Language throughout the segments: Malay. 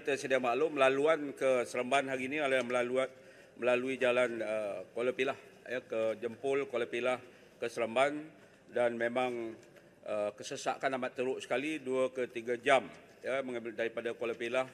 kita sedia maklum laluan ke Seremban hari ini adalah melalui melalui jalan uh, Kuala Pilah ya ke Jempol Kuala Pilah ke Seremban dan memang uh, kesesakan amat teruk sekali 2 ke 3 jam ya mengambil daripada Kuala Pilah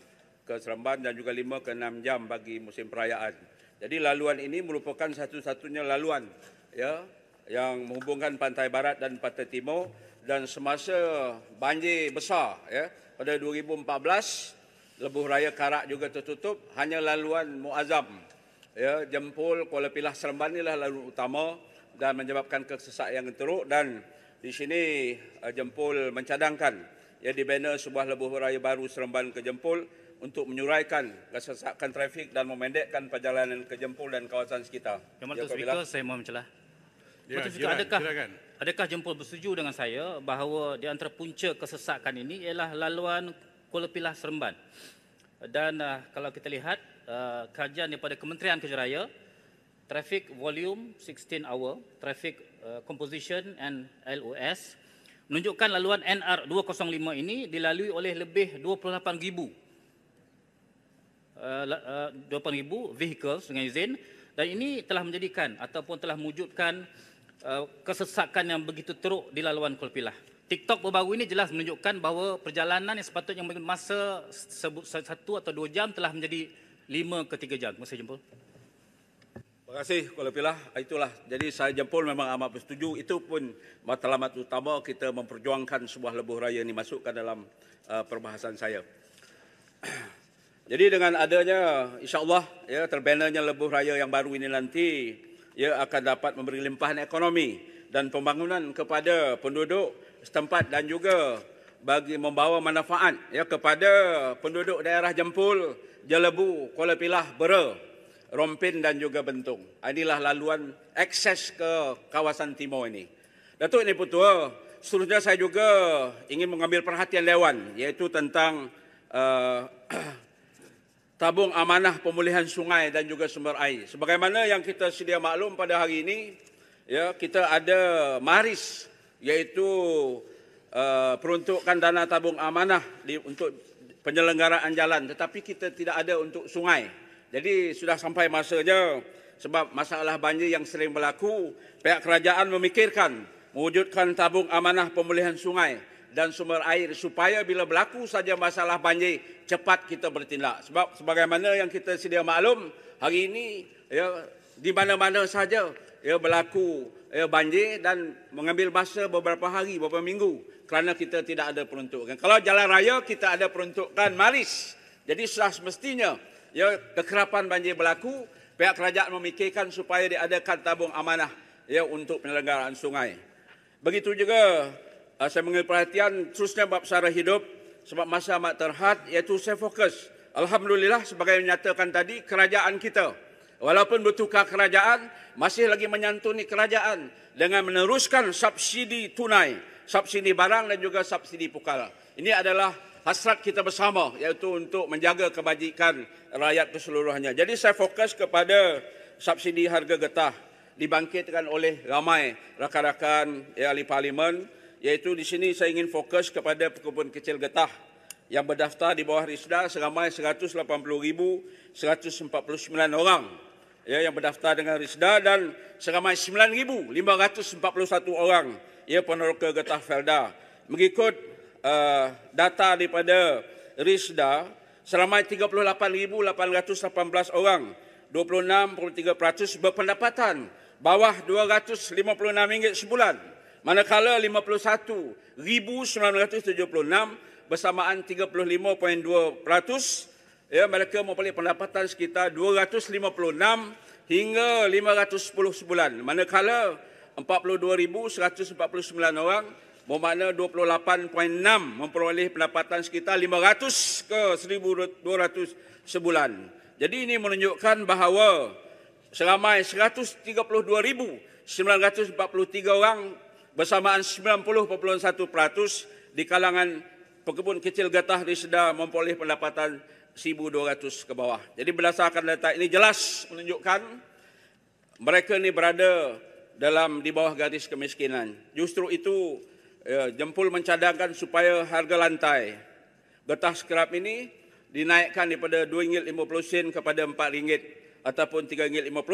ke Seremban dan juga 5 ke 6 jam bagi musim perayaan. Jadi laluan ini merupakan satu-satunya laluan ya yang menghubungkan pantai barat dan pantai timur dan semasa banjir besar ya pada 2014 Lebuh Raya Karak juga tertutup, hanya laluan Muazzam. Ya, jempol Kuala Pilah Seremban inilah laluan utama dan menyebabkan kesesak yang teruk dan di sini eh, jempol mencadangkan ya dibina sebuah lebuh raya baru Seremban ke Jempol untuk menyuraikan kesesakan trafik dan memendekkan perjalanan ke Jempol dan kawasan sekitar. Jemaat ya, Speaker, saya mohon mencelah. Ya, Speaker, adakah, adakah Jempol bersetuju dengan saya bahawa di antara punca kesesakan ini ialah laluan pelepilah seremban. Dan uh, kalau kita lihat uh, kajian daripada Kementerian Kerja Raya, traffic volume 16 hour, traffic uh, composition and LOS menunjukkan laluan NR 205 ini dilalui oleh lebih 28,000 uh, uh, 28,000 vehicles dengan izin dan ini telah menjadikan ataupun telah mewujudkan uh, kesesakan yang begitu teruk di laluan Kulpilah. TikTok baru ini jelas menunjukkan bahawa perjalanan yang sepatutnya mengambil masa satu atau dua jam telah menjadi lima ke tiga jam. Masih jempol. Terima kasih Kuala Pilah. Ah, itulah. Jadi saya jempol memang amat bersetuju. Itu pun matlamat utama kita memperjuangkan sebuah lebuh raya ini masuk ke dalam uh, perbahasan saya. Jadi dengan adanya insyaAllah ya, terbenarnya lebuh raya yang baru ini nanti ia akan dapat memberi limpahan ekonomi dan pembangunan kepada penduduk setempat dan juga bagi membawa manfaat ya kepada penduduk daerah Jempul, Jelebu, Kuala Pilah, Bera, Rompin dan juga Bentong. Inilah laluan akses ke kawasan timur ini. Datuk Ini Putua, seterusnya saya juga ingin mengambil perhatian Dewan iaitu tentang uh, tabung amanah pemulihan sungai dan juga sumber air. Sebagaimana yang kita sedia maklum pada hari ini, ya, kita ada maris Yaitu uh, peruntukan dana tabung amanah untuk penyelenggaraan jalan tetapi kita tidak ada untuk sungai. Jadi sudah sampai masanya sebab masalah banjir yang sering berlaku, pihak kerajaan memikirkan mewujudkan tabung amanah pemulihan sungai dan sumber air supaya bila berlaku saja masalah banjir cepat kita bertindak. Sebab sebagaimana yang kita sedia maklum, hari ini ya, di mana-mana saja ia berlaku ia banjir dan mengambil masa beberapa hari, beberapa minggu kerana kita tidak ada peruntukan. Kalau jalan raya kita ada peruntukan maris. Jadi sudah semestinya ia kekerapan banjir berlaku, pihak kerajaan memikirkan supaya diadakan tabung amanah ia untuk penyelenggaraan sungai. Begitu juga eh, saya mengambil perhatian terusnya bab sara hidup sebab masa amat terhad iaitu saya fokus. Alhamdulillah sebagai menyatakan tadi kerajaan kita Walaupun bertukar kerajaan, masih lagi menyantuni kerajaan dengan meneruskan subsidi tunai, subsidi barang dan juga subsidi pukal. Ini adalah hasrat kita bersama iaitu untuk menjaga kebajikan rakyat keseluruhannya. Jadi saya fokus kepada subsidi harga getah dibangkitkan oleh ramai rakan-rakan ya, ahli parlimen iaitu di sini saya ingin fokus kepada pekebun kecil getah yang berdaftar di bawah RISDA seramai 180,149 orang ya, yang berdaftar dengan RISDA dan seramai 9,541 orang ya, peneroka Getah Felda. Mengikut uh, data daripada RISDA, seramai 38,818 orang, 26.3% berpendapatan bawah RM256 sebulan. Manakala 51,976 bersamaan 35.2%, ya mereka memperoleh pendapatan sekitar 256 hingga 510 sebulan manakala 42149 orang bermakna 28.6 memperoleh pendapatan sekitar 500 ke 1200 sebulan jadi ini menunjukkan bahawa seramai 132943 orang bersamaan 90.1% di kalangan pekebun kecil getah di sedar memperoleh pendapatan 1200 ke bawah. Jadi berdasarkan data ini jelas menunjukkan mereka ini berada dalam di bawah garis kemiskinan. Justru itu ya, jempul mencadangkan supaya harga lantai getah skrap ini dinaikkan daripada RM2.50 kepada RM4 ataupun RM3.50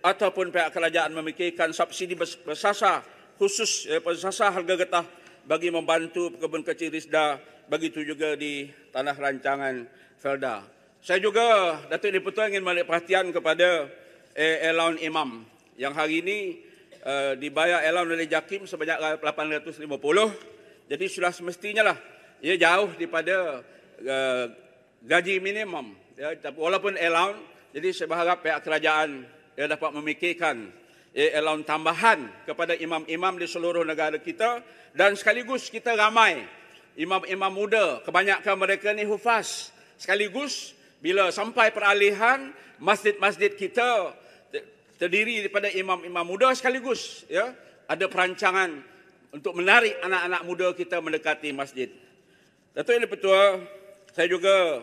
ataupun pihak kerajaan memikirkan subsidi bersasar khusus ya, bersasar harga getah bagi membantu pekebun kecil Rizda begitu juga di tanah rancangan Felda. Saya juga, Datuk di Tuan ingin balik perhatian kepada allowance eh, imam yang hari ini uh, dibayar allowance oleh JAKIM sebanyak 850. Jadi sudah semestinya lah, ia jauh daripada uh, gaji minimum. Ya, walaupun allowance, jadi saya berharap pihak kerajaan ia dapat memikirkan allowance tambahan kepada imam-imam di seluruh negara kita dan sekaligus kita ramai imam-imam muda, kebanyakan mereka ni hufaz. Sekaligus bila sampai peralihan masjid-masjid kita terdiri daripada imam-imam muda sekaligus ya ada perancangan untuk menarik anak-anak muda kita mendekati masjid. Datuk Yang Petua, saya juga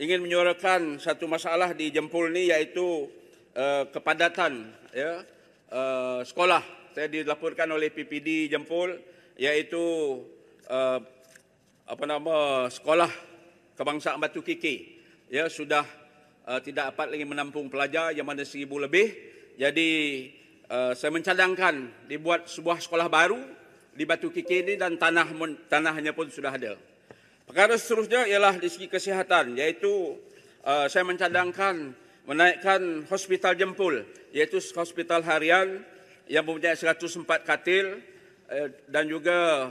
ingin menyuarakan satu masalah di jempol ni iaitu uh, kepadatan ya uh, sekolah. Saya dilaporkan oleh PPD Jempol iaitu uh, apa nama sekolah kebangsaan Batu Kiki ya sudah uh, tidak dapat lagi menampung pelajar yang mana seribu lebih jadi uh, saya mencadangkan dibuat sebuah sekolah baru di Batu Kiki ini dan tanah tanahnya pun sudah ada perkara seterusnya ialah di segi kesihatan iaitu uh, saya mencadangkan menaikkan hospital jempul, iaitu hospital harian yang mempunyai 104 katil uh, dan juga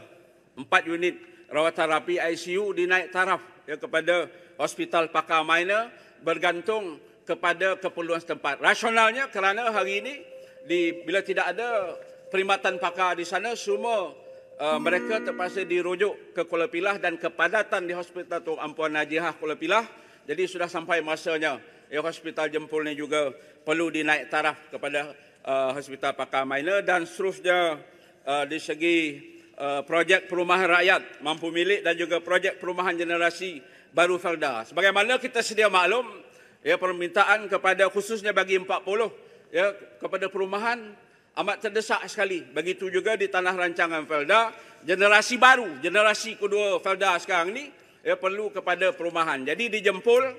4 unit rawatan rapi ICU dinaik taraf ya, kepada hospital pakar minor bergantung kepada keperluan setempat. Rasionalnya kerana hari ini di, bila tidak ada perkhidmatan pakar di sana, semua uh, mereka terpaksa dirujuk ke Kuala Pilah dan kepadatan di hospital Tuan Ampuan Najihah Kuala Pilah. Jadi sudah sampai masanya ya, hospital jempol ini juga perlu dinaik taraf kepada uh, hospital pakar minor dan seterusnya uh, di segi Uh, projek perumahan rakyat mampu milik dan juga projek perumahan generasi baru Felda. Sebagaimana kita sedia maklum, ya permintaan kepada khususnya bagi 40 ya kepada perumahan amat terdesak sekali. Begitu juga di tanah rancangan Felda, generasi baru, generasi kedua Felda sekarang ini ya perlu kepada perumahan. Jadi dijempol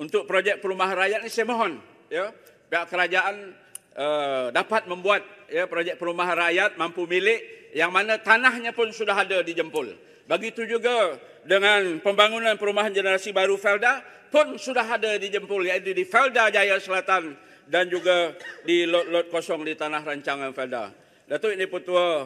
untuk projek perumahan rakyat ini saya mohon ya pihak kerajaan uh, dapat membuat ya projek perumahan rakyat mampu milik yang mana tanahnya pun sudah ada di dijempul. Begitu juga dengan pembangunan perumahan generasi baru Felda pun sudah ada di dijempul iaitu di Felda Jaya Selatan dan juga di lot-lot kosong di tanah rancangan Felda. Datuk ini Putua,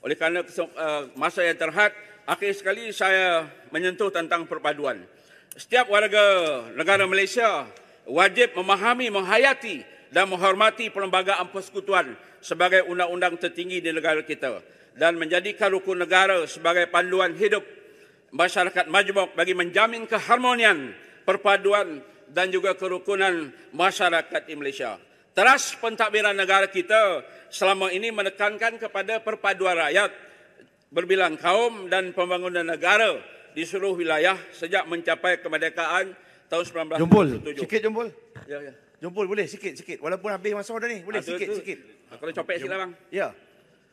oleh kerana eh, masa yang terhad, akhir sekali saya menyentuh tentang perpaduan. Setiap warga negara Malaysia wajib memahami, menghayati dan menghormati perlembagaan persekutuan sebagai undang-undang tertinggi di negara kita dan menjadikan rukun negara sebagai panduan hidup masyarakat majmuk bagi menjamin keharmonian, perpaduan dan juga kerukunan masyarakat di Malaysia. Teras pentadbiran negara kita selama ini menekankan kepada perpaduan rakyat berbilang kaum dan pembangunan negara di seluruh wilayah sejak mencapai kemerdekaan tahun 1977. Jumpul, sikit jumpul. Ya, ya. Jumpul boleh sikit-sikit. Walaupun habis masa dah ni, boleh sikit-sikit. Ah, Kalau copek sikit lah, bang. Ya.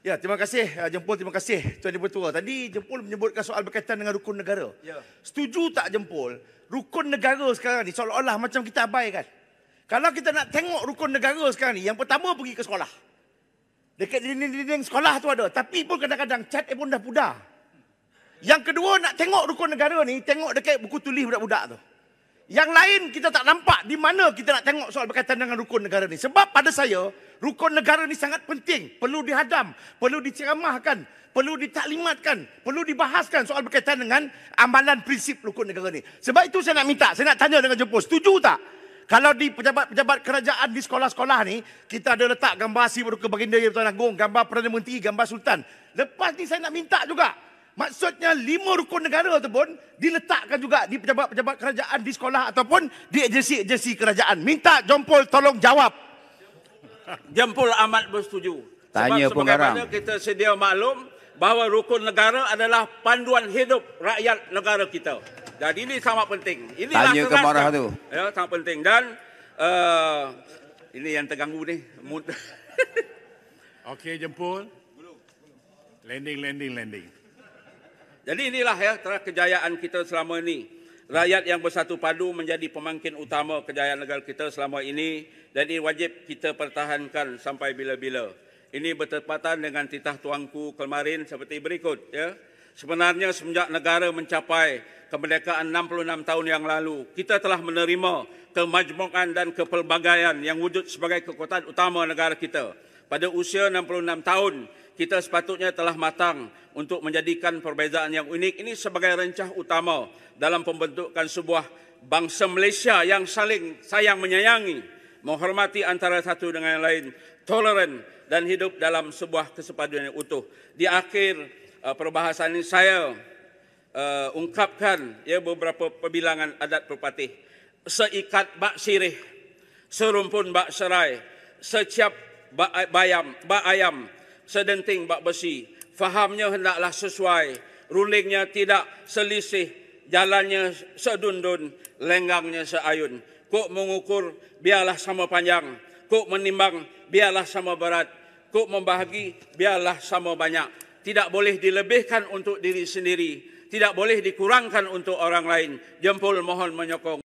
Ya, terima kasih uh, Jempol, terima kasih Tuan Dewan Tua. Tadi Jempol menyebutkan soal berkaitan dengan rukun negara. Ya. Setuju tak Jempol? Rukun negara sekarang ni seolah-olah macam kita abaikan. Kalau kita nak tengok rukun negara sekarang ni, yang pertama pergi ke sekolah. Dekat dinding-dinding sekolah tu ada. Tapi pun kadang-kadang cat pun dah pudar. Yang kedua nak tengok rukun negara ni, tengok dekat buku tulis budak-budak tu. Yang lain kita tak nampak di mana kita nak tengok soal berkaitan dengan rukun negara ni. Sebab pada saya, rukun negara ni sangat penting. Perlu dihadam, perlu diceramahkan, perlu ditaklimatkan, perlu dibahaskan soal berkaitan dengan amalan prinsip rukun negara ni. Sebab itu saya nak minta, saya nak tanya dengan Jepun, setuju tak? Kalau di pejabat-pejabat kerajaan di sekolah-sekolah ni, kita ada letak gambar si Baginda Yang Tuan Agong, gambar Perdana Menteri, gambar Sultan. Lepas ni saya nak minta juga, Maksudnya lima rukun negara tu pun diletakkan juga di pejabat-pejabat kerajaan di sekolah ataupun di agensi-agensi kerajaan. Minta jempol tolong jawab. Jempol amat bersetuju. Tanya Sebab pun garam. kita sedia maklum bahawa rukun negara adalah panduan hidup rakyat negara kita. Jadi ini sangat penting. Inilah Tanya ke marah tu. Ya, sangat penting. Dan uh, ini yang terganggu ni. Okey jempol. Landing, landing, landing. Jadi inilah ya telah kejayaan kita selama ini. Rakyat yang bersatu padu menjadi pemangkin utama kejayaan negara kita selama ini dan ini wajib kita pertahankan sampai bila-bila. Ini bertepatan dengan titah tuanku kemarin seperti berikut. Ya. Sebenarnya semenjak negara mencapai kemerdekaan 66 tahun yang lalu, kita telah menerima kemajmukan dan kepelbagaian yang wujud sebagai kekuatan utama negara kita pada usia 66 tahun kita sepatutnya telah matang untuk menjadikan perbezaan yang unik ini sebagai rencah utama dalam pembentukan sebuah bangsa Malaysia yang saling sayang menyayangi, menghormati antara satu dengan yang lain, toleran dan hidup dalam sebuah kesepaduan yang utuh. Di akhir uh, perbahasan ini saya uh, ungkapkan ya beberapa pebilangan adat perpatih. Seikat bak sirih, serumpun bak serai, secap bak eh, bayam, bak ayam, sedenting bak besi. Fahamnya hendaklah sesuai, rulingnya tidak selisih, jalannya sedundun, lenggangnya seayun. Kok mengukur, biarlah sama panjang. kok menimbang, biarlah sama berat. kok membahagi, biarlah sama banyak. Tidak boleh dilebihkan untuk diri sendiri. Tidak boleh dikurangkan untuk orang lain. Jempol mohon menyokong.